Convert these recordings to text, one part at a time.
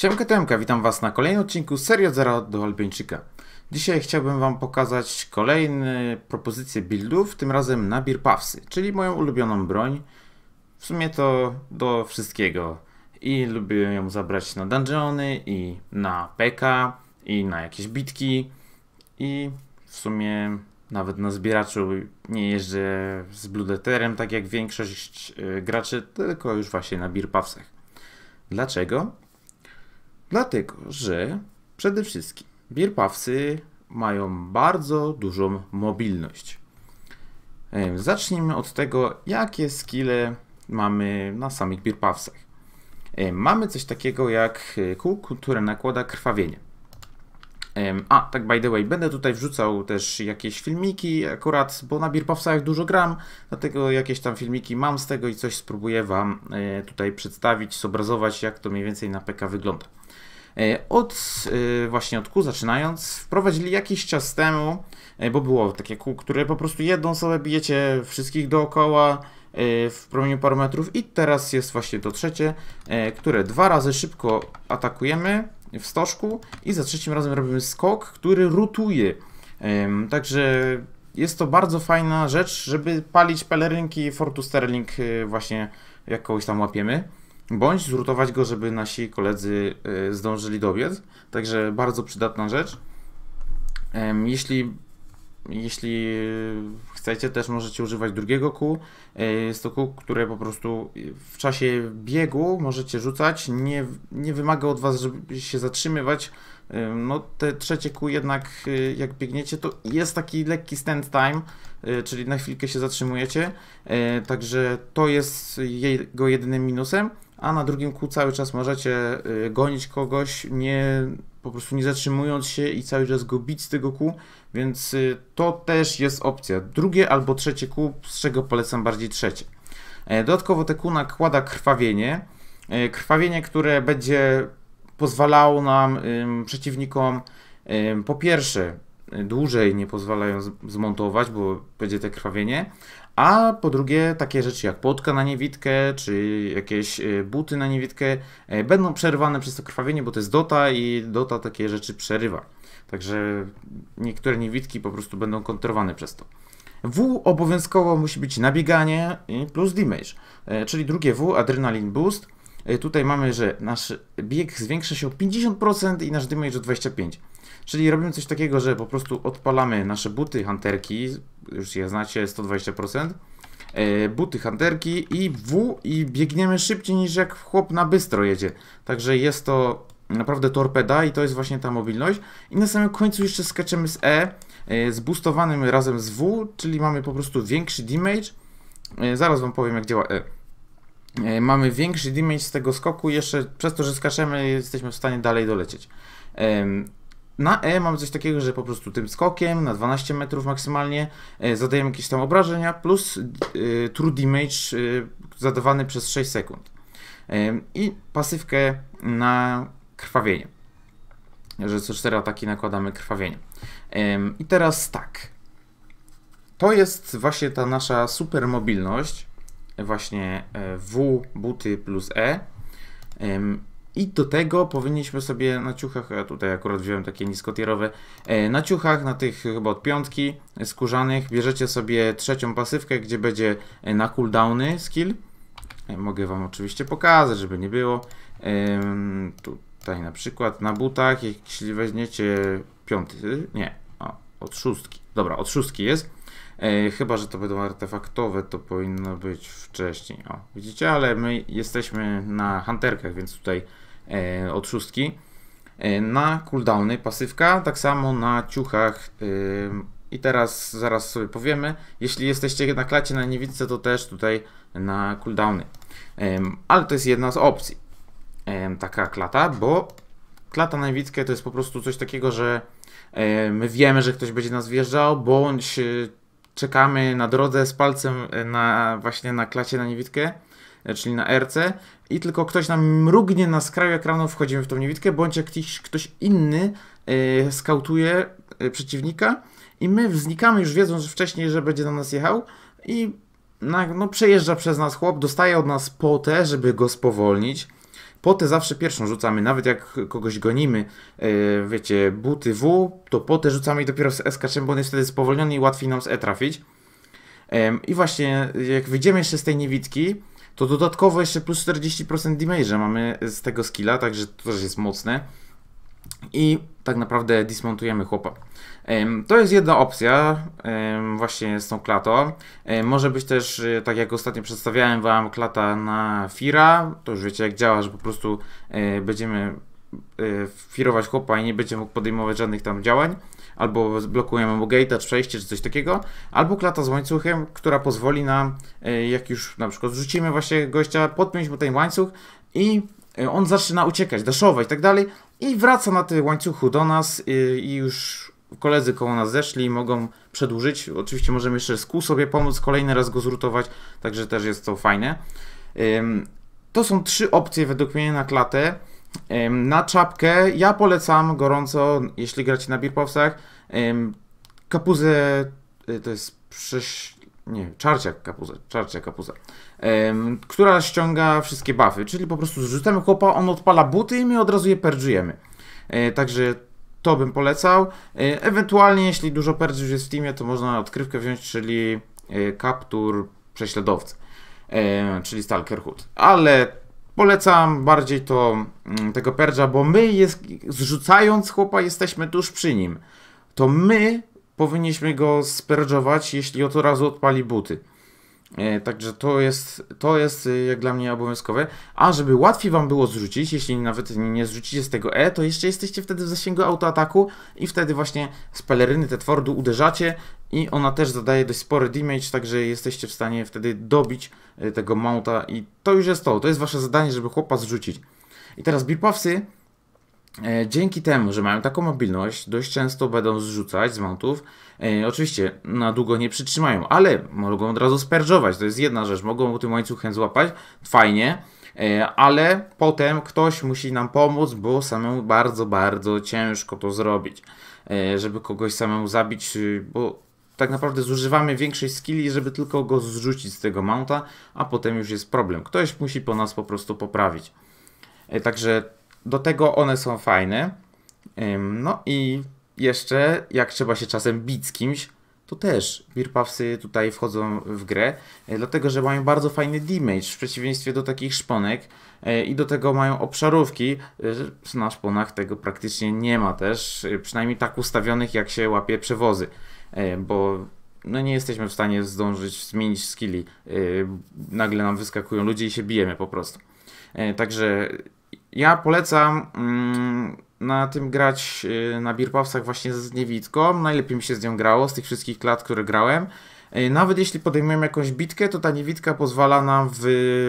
Siemka Temka, witam Was na kolejnym odcinku serii od do Albańczyka. Dzisiaj chciałbym Wam pokazać kolejne propozycje buildów, tym razem na Birpawsy, czyli moją ulubioną broń. W sumie to do wszystkiego. I lubię ją zabrać na dungeony, i na PK i na jakieś bitki, i w sumie nawet na zbieraczu nie jeżdżę z bludeterem, tak jak większość e, graczy, tylko już właśnie na Birpawsach. Dlaczego? Dlatego, że przede wszystkim bierpawcy mają bardzo dużą mobilność. E, zacznijmy od tego, jakie skille mamy na samych bierpawcach. E, mamy coś takiego jak e, kółko, które nakłada krwawienie. A, tak by the way, będę tutaj wrzucał też jakieś filmiki akurat, bo na Birpowcach dużo gram, dlatego jakieś tam filmiki mam z tego i coś spróbuję Wam e, tutaj przedstawić, zobrazować, jak to mniej więcej na PK wygląda. E, od e, właśnie od kół zaczynając, wprowadzili jakiś czas temu, bo było takie kół, które po prostu jedną osobę bijecie wszystkich dookoła w promieniu paru metrów i teraz jest właśnie to trzecie, które dwa razy szybko atakujemy w stożku i za trzecim razem robimy skok, który rutuje. Także jest to bardzo fajna rzecz, żeby palić pelerynki Fortu Sterling e, właśnie jak kogoś tam łapiemy. Bądź zrutować go, żeby nasi koledzy e, zdążyli dobiec. Także bardzo przydatna rzecz. Jeśli jeśli chcecie, też możecie używać drugiego kół. E, jest to kół, które po prostu w czasie biegu możecie rzucać. Nie, nie wymaga od Was, żeby się zatrzymywać. E, no, te trzecie kół jednak, e, jak biegniecie, to jest taki lekki stand time, czyli na chwilkę się zatrzymujecie. Także to jest jego jedynym minusem. A na drugim kół cały czas możecie gonić kogoś, nie po prostu nie zatrzymując się i cały czas go bić z tego kół, więc y, to też jest opcja. Drugie albo trzecie kół, z czego polecam bardziej trzecie. E, dodatkowo te kół nakłada krwawienie, e, krwawienie, które będzie pozwalało nam przeciwnikom po pierwsze dłużej nie pozwalają zmontować, bo będzie te krwawienie, a po drugie, takie rzeczy jak płotka na niewidkę, czy jakieś e, buty na niewidkę e, będą przerwane przez to krwawienie, bo to jest Dota i Dota takie rzeczy przerywa. Także niektóre niewidki po prostu będą kontrowane przez to. W obowiązkowo musi być nabieganie plus damage, e, czyli drugie W, adrenalin boost. Tutaj mamy, że nasz bieg zwiększa się o 50% i nasz damage o 25%. Czyli robimy coś takiego, że po prostu odpalamy nasze buty hunterki, już je znacie, 120%, e, buty hunterki i W i biegniemy szybciej niż jak chłop na bystro jedzie. Także jest to naprawdę torpeda i to jest właśnie ta mobilność. I na samym końcu jeszcze skaczemy z E, e zboostowanym razem z W, czyli mamy po prostu większy damage. E, zaraz wam powiem jak działa e. e. Mamy większy damage z tego skoku, jeszcze przez to, że skaczemy jesteśmy w stanie dalej dolecieć. Na E mam coś takiego, że po prostu tym skokiem na 12 metrów maksymalnie e, zadajemy jakieś tam obrażenia plus e, true damage e, zadawany przez 6 sekund. I pasywkę na krwawienie. Że co 4 ataki nakładamy krwawienie. I teraz tak. To jest właśnie ta nasza super mobilność. Właśnie W, buty plus E. I do tego powinniśmy sobie na ciuchach, ja tutaj akurat wziąłem takie niskotierowe, e, na ciuchach, na tych chyba od piątki skórzanych, bierzecie sobie trzecią pasywkę, gdzie będzie e, na cooldowny skill. E, mogę Wam oczywiście pokazać, żeby nie było. Tutaj na przykład na butach, jeśli weźmiecie piąty, nie, o, od szóstki, dobra, od szóstki jest. chyba, że to będą artefaktowe, to powinno być wcześniej. O, widzicie, ale my jesteśmy na hunterkach, więc tutaj E, od szóstki. E, na cooldowny pasywka, tak samo na ciuchach e, i teraz zaraz sobie powiemy. Jeśli jesteście na klacie na niewidce, to też tutaj na cooldowny. Ale to jest jedna z opcji. Taka klata, bo klata na niewidzkę to jest po prostu coś takiego, że my wiemy, że ktoś będzie nas wjeżdżał, bądź czekamy na drodze z palcem na, właśnie na klacie na niewidzkę, E, czyli na RC i tylko ktoś nam mrugnie na skraju ekranu, wchodzimy w tą niewidkę, bądź jak ktoś, ktoś inny yy, skautuje e, przeciwnika i my znikamy już wiedząc wcześniej, że będzie na nas jechał i na, no, przejeżdża przez nas chłop, dostaje od nas potę, żeby go spowolnić. Potę zawsze pierwszą rzucamy, nawet jak kogoś gonimy, yy, wiecie, buty W, to potę rzucamy i dopiero z S bo on jest wtedy spowolniony i łatwiej nam z E trafić. I właśnie, jak wyjdziemy jeszcze z tej niewidki, to dodatkowo jeszcze plus 40% damage mamy z tego skilla, także to też jest mocne. I tak naprawdę dismontujemy chłopa. To jest jedna opcja, właśnie z tą klatą. Może być też, y, tak jak ostatnio przedstawiałem Wam, klata na Fira. To już wiecie jak działa, że po prostu e, będziemy Y, firować chłopa i nie będzie mógł podejmować żadnych tam działań, albo blokujemy mu gate, czy przejście, czy coś takiego, albo klata z łańcuchem, która pozwoli nam, y, jak już na przykład rzucimy właśnie gościa, podpiąć mu ten łańcuch i y, on zaczyna uciekać, daszować i tak dalej i wraca na tym łańcuchu do nas i już koledzy koło nas zeszli i mogą przedłużyć. Oczywiście możemy jeszcze z kół sobie pomóc, kolejny raz go zrutować, także też jest to fajne. To są trzy opcje według mnie na klatę. Na czapkę ja polecam gorąco, jeśli gracie na birpowsach, kapuzę, y, to jest przysz... nie, czarcia kapuzę, czarcia kapuzę, która ściąga wszystkie buffy, czyli po prostu zrzucamy chłopa, on odpala buty i my od razu je perdżujemy. E, także to bym polecał. E, ewentualnie, jeśli dużo perdżów jest w teamie, to można odkrywkę wziąć, czyli kaptur e, prześladowcy, czyli Stalker Hood. Ale Polecam bardziej to, mm, tego Perdża, bo my, jest, zrzucając chłopa, jesteśmy tuż przy nim. To my powinniśmy go sperdżować, jeśli od razu odpali buty. E, także to jest, to jest y, jak dla mnie obowiązkowe. A żeby łatwiej Wam było zrzucić, jeśli nawet nie zrzucicie z tego E, to jeszcze jesteście wtedy w zasięgu autoataku i wtedy właśnie z peleryny Tetfordu uderzacie i ona też zadaje dość spory damage, także jesteście w stanie wtedy dobić y, tego mounta i to już jest to. To jest Wasze zadanie, żeby chłopa zrzucić. I teraz Birpawsy E, dzięki temu, że mają taką mobilność, dość często będą zrzucać z mountów. E, oczywiście na długo nie przytrzymają, ale mogą od razu sperdżować. To jest jedna rzecz. Mogą tym łańcuchem złapać, fajnie, e, ale potem ktoś musi nam pomóc, bo samemu bardzo, bardzo ciężko to zrobić. żeby kogoś samemu zabić, y, bo tak naprawdę zużywamy większej skilli, żeby tylko go zrzucić z tego mounta, a potem już jest problem. Ktoś musi po nas po prostu poprawić. Także do tego one są fajne. No i jeszcze, jak trzeba się czasem bić z kimś, to też birpawsy tutaj wchodzą w grę, e, dlatego że mają bardzo fajny damage w przeciwieństwie do takich szponek e, i do tego mają obszarówki. E, na szponach tego praktycznie nie ma też, przynajmniej tak ustawionych jak się łapie przewozy, bo no nie jesteśmy w stanie zdążyć zmienić skilli. Nagle nam wyskakują ludzie i się bijemy po prostu. Także ja polecam mm, na tym grać y, na Birpawsach właśnie z niewidką. Najlepiej mi się z nią grało z tych wszystkich klat, które grałem. Y, nawet jeśli podejmujemy jakąś bitkę, to ta niewidka pozwala nam w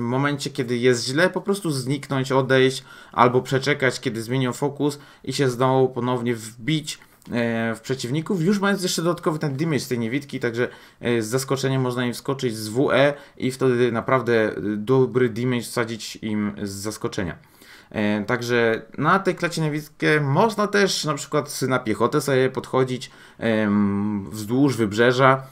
momencie, kiedy jest źle, po prostu zniknąć, odejść albo przeczekać, kiedy zmienią fokus i się znowu ponownie wbić y, w przeciwników, już mając jeszcze dodatkowy ten damage tej niewidki, także z zaskoczeniem można im wskoczyć z WE i wtedy naprawdę dobry damage wsadzić im z zaskoczenia. E, także na tej klacie można też na przykład na piechotę sobie podchodzić wzdłuż wybrzeża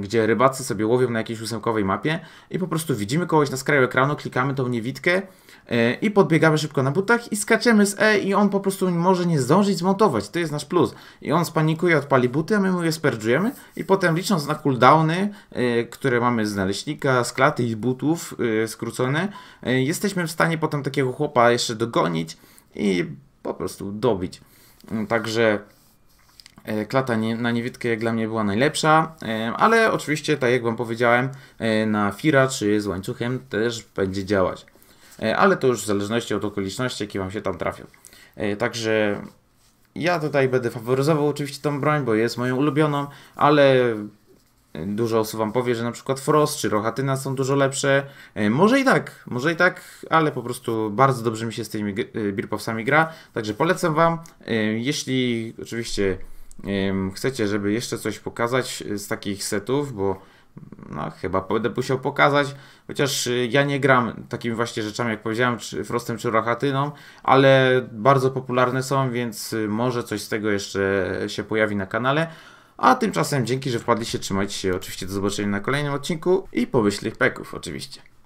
gdzie rybacy sobie łowią na jakiejś ósemkowej mapie i po prostu widzimy kogoś na skraju ekranu, klikamy tą niewidkę y, i podbiegamy szybko na butach i skaczemy z E i on po prostu może nie zdążyć zmontować, to jest nasz plus. I on spanikuje, odpali buty, a my mu je sperdżujemy i potem licząc na cooldowny, y, które mamy z naleśnika, z klaty i butów y, skrócone, jesteśmy w stanie potem takiego chłopa jeszcze dogonić i po prostu dobić. Także E, klata nie, na niewitkę jak dla mnie była najlepsza, e, ale oczywiście, tak jak Wam powiedziałem, e, na Fira czy z łańcuchem też będzie działać. Ale to już w zależności od okoliczności, jakie Wam się tam trafią. Także ja tutaj będę faworyzował oczywiście tą broń, bo jest moją ulubioną, ale dużo osób Wam powie, że na przykład Frost czy Rochatyna są dużo lepsze. Może i tak, może i tak, ale po prostu bardzo dobrze mi się z tymi Birpowsami gra, także polecam Wam. Jeśli oczywiście chcecie, żeby jeszcze coś pokazać e, z takich setów, bo no, chyba będę musiał pokazać, chociaż e, ja nie gram takimi właśnie rzeczami, jak powiedziałem, czy Frostem czy Rachatyną, ale bardzo popularne są, więc e, może coś z tego jeszcze się pojawi na kanale. A tymczasem dzięki, że wpadliście, trzymajcie się oczywiście, do zobaczenia na kolejnym odcinku i pomyślnych peków oczywiście.